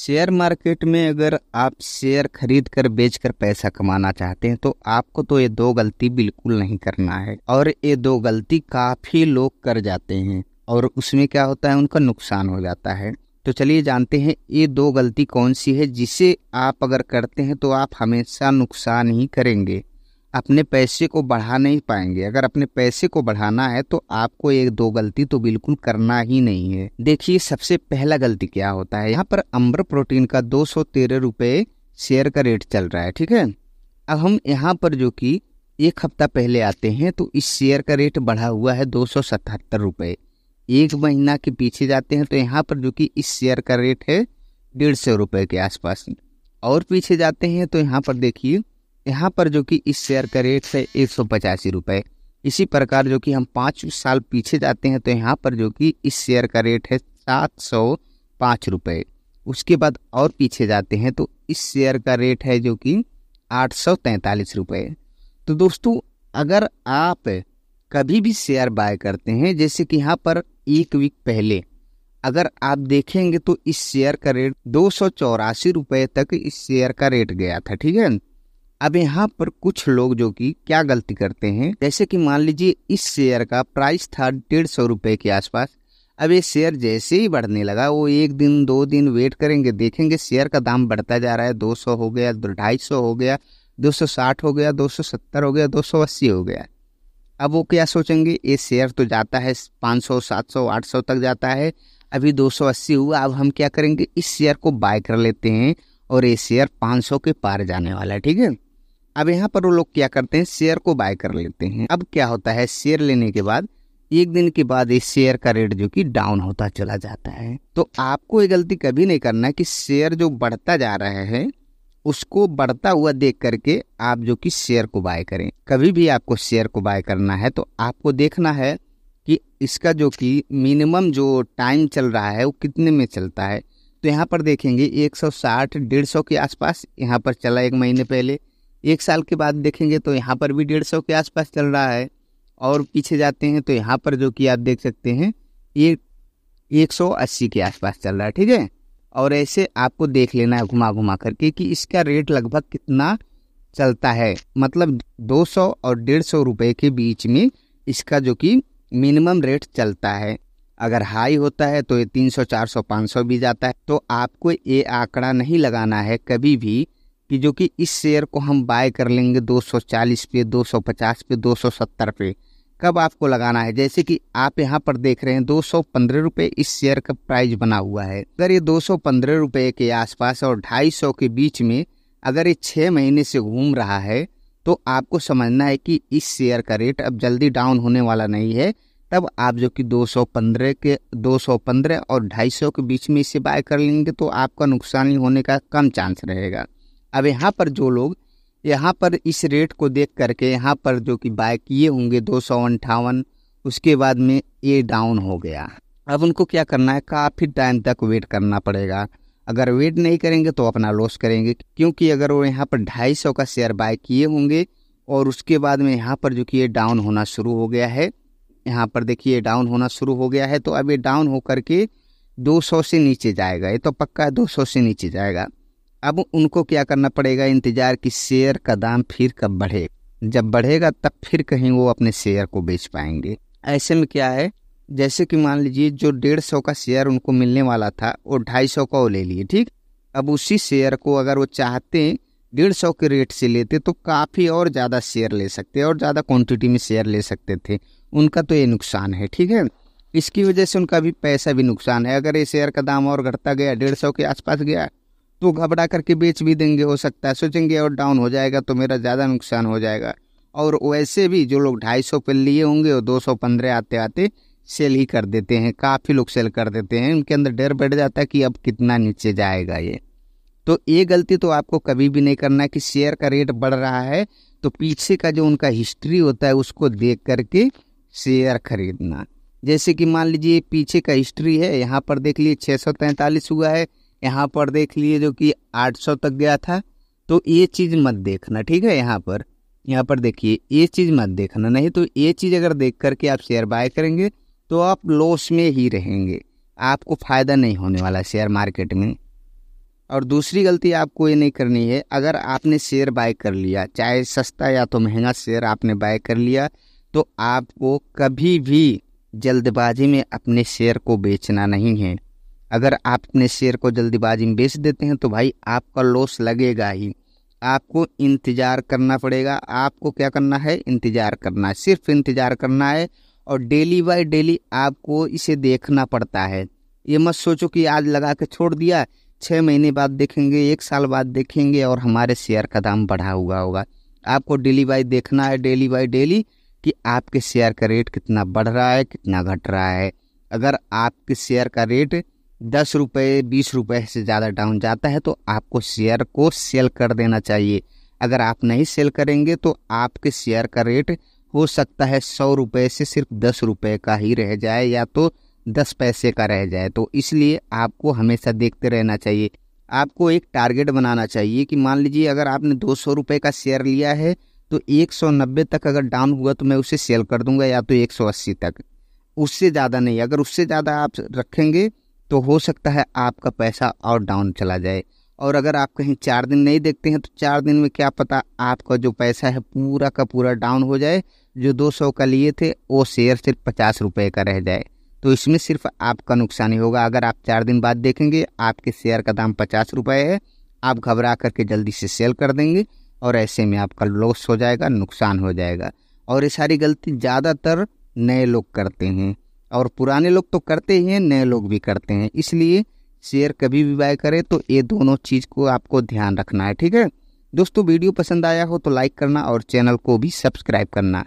share market में अगर आप शेयर खरीद कर बेच कर पैसा कमाना चाहते हैं तो आपको तो ये दो गलती बिल्कुल नहीं करना है और ये दो गलती काफ़ी लोग कर जाते हैं और उसमें क्या होता है उनका नुकसान हो जाता है तो चलिए जानते हैं ये दो गलती कौन सी है जिसे आप अगर करते हैं तो आप हमेशा नुकसान ही करेंगे अपने पैसे को बढ़ा नहीं पाएंगे अगर अपने पैसे को बढ़ाना है तो आपको एक दो गलती तो बिल्कुल करना ही नहीं है देखिए सबसे पहला गलती क्या होता है यहाँ पर अम्बर प्रोटीन का दो सौ तेरह रुपये शेयर का रेट चल रहा है ठीक है अब हम यहाँ पर जो कि एक हफ्ता पहले आते हैं तो इस शेयर का रेट बढ़ा हुआ है दो सौ सतहत्तर रुपये एक महीना के पीछे जाते हैं तो यहाँ पर जो कि इस शेयर का रेट है डेढ़ सौ रुपये के आसपास और पीछे जाते हैं तो यहाँ पर देखिए यहाँ पर जो कि इस शेयर का रेट है एक सौ पचासी रुपये इसी प्रकार जो कि हम पाँच साल पीछे जाते हैं तो यहाँ पर जो कि इस शेयर का रेट है सात सौ पाँच रुपये उसके बाद और पीछे जाते हैं तो इस शेयर का रेट है जो कि आठ सौ तैंतालीस रुपये तो दोस्तों अगर आप कभी भी शेयर बाय करते हैं जैसे कि यहाँ पर एक वीक पहले अगर आप देखेंगे तो इस शेयर का रेट दो सौ चौरासी रुपये तक इस शेयर का रेट गया था ठीक है अब यहाँ पर कुछ लोग जो कि क्या गलती करते हैं जैसे कि मान लीजिए इस शेयर का प्राइस था डेढ़ सौ रुपये के आसपास अब ये शेयर जैसे ही बढ़ने लगा वो एक दिन दो दिन वेट करेंगे देखेंगे शेयर का दाम बढ़ता जा रहा है दो सौ हो गया ढाई सौ हो गया दो सौ साठ हो गया दो सौ सत्तर हो गया दो सौ अस्सी हो गया अब वो क्या सोचेंगे ये शेयर तो जाता है पाँच सौ सात सौ आठ सौ तक जाता है अभी दो सौ अस्सी हुआ अब हम क्या करेंगे इस शेयर को बाय कर लेते हैं और ये शेयर पाँच सौ के पार जाने वाला है ठीक है अब यहाँ पर वो लोग क्या करते हैं शेयर को बाय कर लेते हैं अब क्या होता है शेयर लेने के बाद एक दिन के बाद इस शेयर का रेट जो कि डाउन होता चला जाता है तो आपको ये गलती कभी नहीं करना कि शेयर जो बढ़ता जा रहा है उसको बढ़ता हुआ देख करके आप जो कि शेयर को बाय करें कभी भी आपको शेयर को बाय करना है तो आपको देखना है कि इसका जो कि मिनिमम जो टाइम चल रहा है वो कितने में चलता है तो यहाँ पर देखेंगे 160 150 के आसपास यहाँ पर चला एक महीने पहले एक साल के बाद देखेंगे तो यहाँ पर भी डेढ़ सौ के आसपास चल रहा है और पीछे जाते हैं तो यहाँ पर जो कि आप देख सकते हैं ये एक सौ अस्सी के आसपास चल रहा है ठीक है और ऐसे आपको देख लेना है घुमा घुमा करके कि इसका रेट लगभग कितना चलता है मतलब दो सौ और डेढ़ सौ रुपये के बीच में इसका जो कि मिनिमम रेट चलता है अगर हाई होता है तो ये तीन सौ चार सौ पाँच सौ भी जाता है तो आपको ये आंकड़ा नहीं लगाना है कभी भी कि जो कि इस शेयर को हम बाय कर लेंगे 240 पे 250 पे 270 पे कब आपको लगाना है जैसे कि आप यहाँ पर देख रहे हैं दो सौ इस शेयर का प्राइस बना हुआ है अगर ये दो सौ के आसपास और ढाई सौ के बीच में अगर ये छः महीने से घूम रहा है तो आपको समझना है कि इस शेयर का रेट अब जल्दी डाउन होने वाला नहीं है तब आप जो कि 215 के 215 और 250 के बीच में इसे बाय कर लेंगे तो आपका नुकसान ही होने का कम चांस रहेगा अब यहाँ पर जो लोग यहाँ पर इस रेट को देख करके यहाँ पर जो कि बाय किए होंगे दो सौ अंठावन उसके बाद में ये डाउन हो गया अब उनको क्या करना है काफ़ी टाइम तक वेट करना पड़ेगा अगर वेट नहीं करेंगे तो अपना लॉस करेंगे क्योंकि अगर वो यहाँ पर ढाई सौ का शेयर बाय किए होंगे और उसके बाद में यहाँ पर जो कि ये डाउन होना शुरू हो गया है यहाँ पर देखिए डाउन होना शुरू हो गया है तो अब ये डाउन होकर के 200 से नीचे जाएगा ये तो पक्का दो से नीचे जाएगा अब उनको क्या करना पड़ेगा इंतज़ार कि शेयर का दाम फिर कब बढ़े जब बढ़ेगा तब फिर कहीं वो अपने शेयर को बेच पाएंगे ऐसे में क्या है जैसे कि मान लीजिए जो डेढ़ सौ का शेयर उनको मिलने वाला था वो ढाई सौ का वो ले लिए ठीक अब उसी शेयर को अगर वो चाहते डेढ़ सौ के रेट से लेते तो काफ़ी और ज़्यादा शेयर ले सकते और ज़्यादा क्वांटिटी में शेयर ले सकते थे उनका तो ये नुकसान है ठीक है इसकी वजह से उनका भी पैसा भी नुकसान है अगर ये शेयर का दाम और घटता गया डेढ़ सौ के आसपास गया तो घबरा करके बेच भी देंगे हो सकता है सोचेंगे और डाउन हो जाएगा तो मेरा ज़्यादा नुकसान हो जाएगा और वैसे भी जो लोग ढाई सौ पे लिए होंगे वो दो सौ पंद्रह आते आते सेल ही कर देते हैं काफ़ी लोग सेल कर देते हैं उनके अंदर डर बैठ जाता है कि अब कितना नीचे जाएगा ये तो ये गलती तो आपको कभी भी नहीं करना है कि शेयर का रेट बढ़ रहा है तो पीछे का जो उनका हिस्ट्री होता है उसको देख करके शेयर खरीदना जैसे कि मान लीजिए पीछे का हिस्ट्री है यहाँ पर देख लिए छः हुआ है यहाँ पर देख लिए जो कि 800 तक गया था तो ये चीज़ मत देखना ठीक है यहाँ पर यहाँ पर देखिए ये चीज़ मत देखना नहीं तो ये चीज़ अगर देख करके आप शेयर बाय करेंगे तो आप लॉस में ही रहेंगे आपको फ़ायदा नहीं होने वाला शेयर मार्केट में और दूसरी गलती आपको ये नहीं करनी है अगर आपने शेयर बाय कर लिया चाहे सस्ता या तो महंगा शेयर आपने बाय कर लिया तो आपको कभी भी जल्दबाजी में अपने शेयर को बेचना नहीं है अगर आप अपने शेयर को जल्दीबाजी में बेच देते हैं तो भाई आपका लॉस लगेगा ही आपको इंतज़ार करना पड़ेगा आपको क्या करना है इंतज़ार करना है सिर्फ इंतज़ार करना है और डेली बाय डेली आपको इसे देखना पड़ता है ये मत सोचो कि आज लगा के छोड़ दिया छः महीने बाद देखेंगे एक साल बाद देखेंगे और हमारे शेयर का दाम बढ़ा हुआ होगा आपको डेली बाय देखना है डेली बाय डेली कि आपके शेयर का रेट कितना बढ़ रहा है कितना घट रहा है अगर आपके शेयर का रेट दस रुपये बीस रुपये से ज़्यादा डाउन जाता है तो आपको शेयर को सेल कर देना चाहिए अगर आप नहीं सेल करेंगे तो आपके शेयर का रेट हो सकता है सौ रुपये से सिर्फ दस रुपये का ही रह जाए या तो दस पैसे का रह जाए तो इसलिए आपको हमेशा देखते रहना चाहिए आपको एक टारगेट बनाना चाहिए कि मान लीजिए अगर आपने दो सौ रुपये का शेयर लिया है तो एक सौ नब्बे तक अगर डाउन हुआ तो मैं उसे सेल कर दूंगा या तो एक सौ अस्सी तक उससे ज़्यादा नहीं अगर उससे ज़्यादा आप रखेंगे तो हो सकता है आपका पैसा और डाउन चला जाए और अगर आप कहीं चार दिन नहीं देखते हैं तो चार दिन में क्या पता आपका जो पैसा है पूरा का पूरा डाउन हो जाए जो दो सौ का लिए थे वो शेयर सिर्फ पचास रुपये का रह जाए तो इसमें सिर्फ आपका नुकसान ही होगा अगर आप चार दिन बाद देखेंगे आपके शेयर का दाम पचास रुपये है आप घबरा करके जल्दी से सेल कर देंगे और ऐसे में आपका लॉस हो जाएगा नुकसान हो जाएगा और ये सारी गलती ज़्यादातर नए लोग करते हैं और पुराने लोग तो करते ही हैं नए लोग भी करते हैं इसलिए शेयर कभी भी बाय करें तो ये दोनों चीज़ को आपको ध्यान रखना है ठीक है दोस्तों वीडियो पसंद आया हो तो लाइक करना और चैनल को भी सब्सक्राइब करना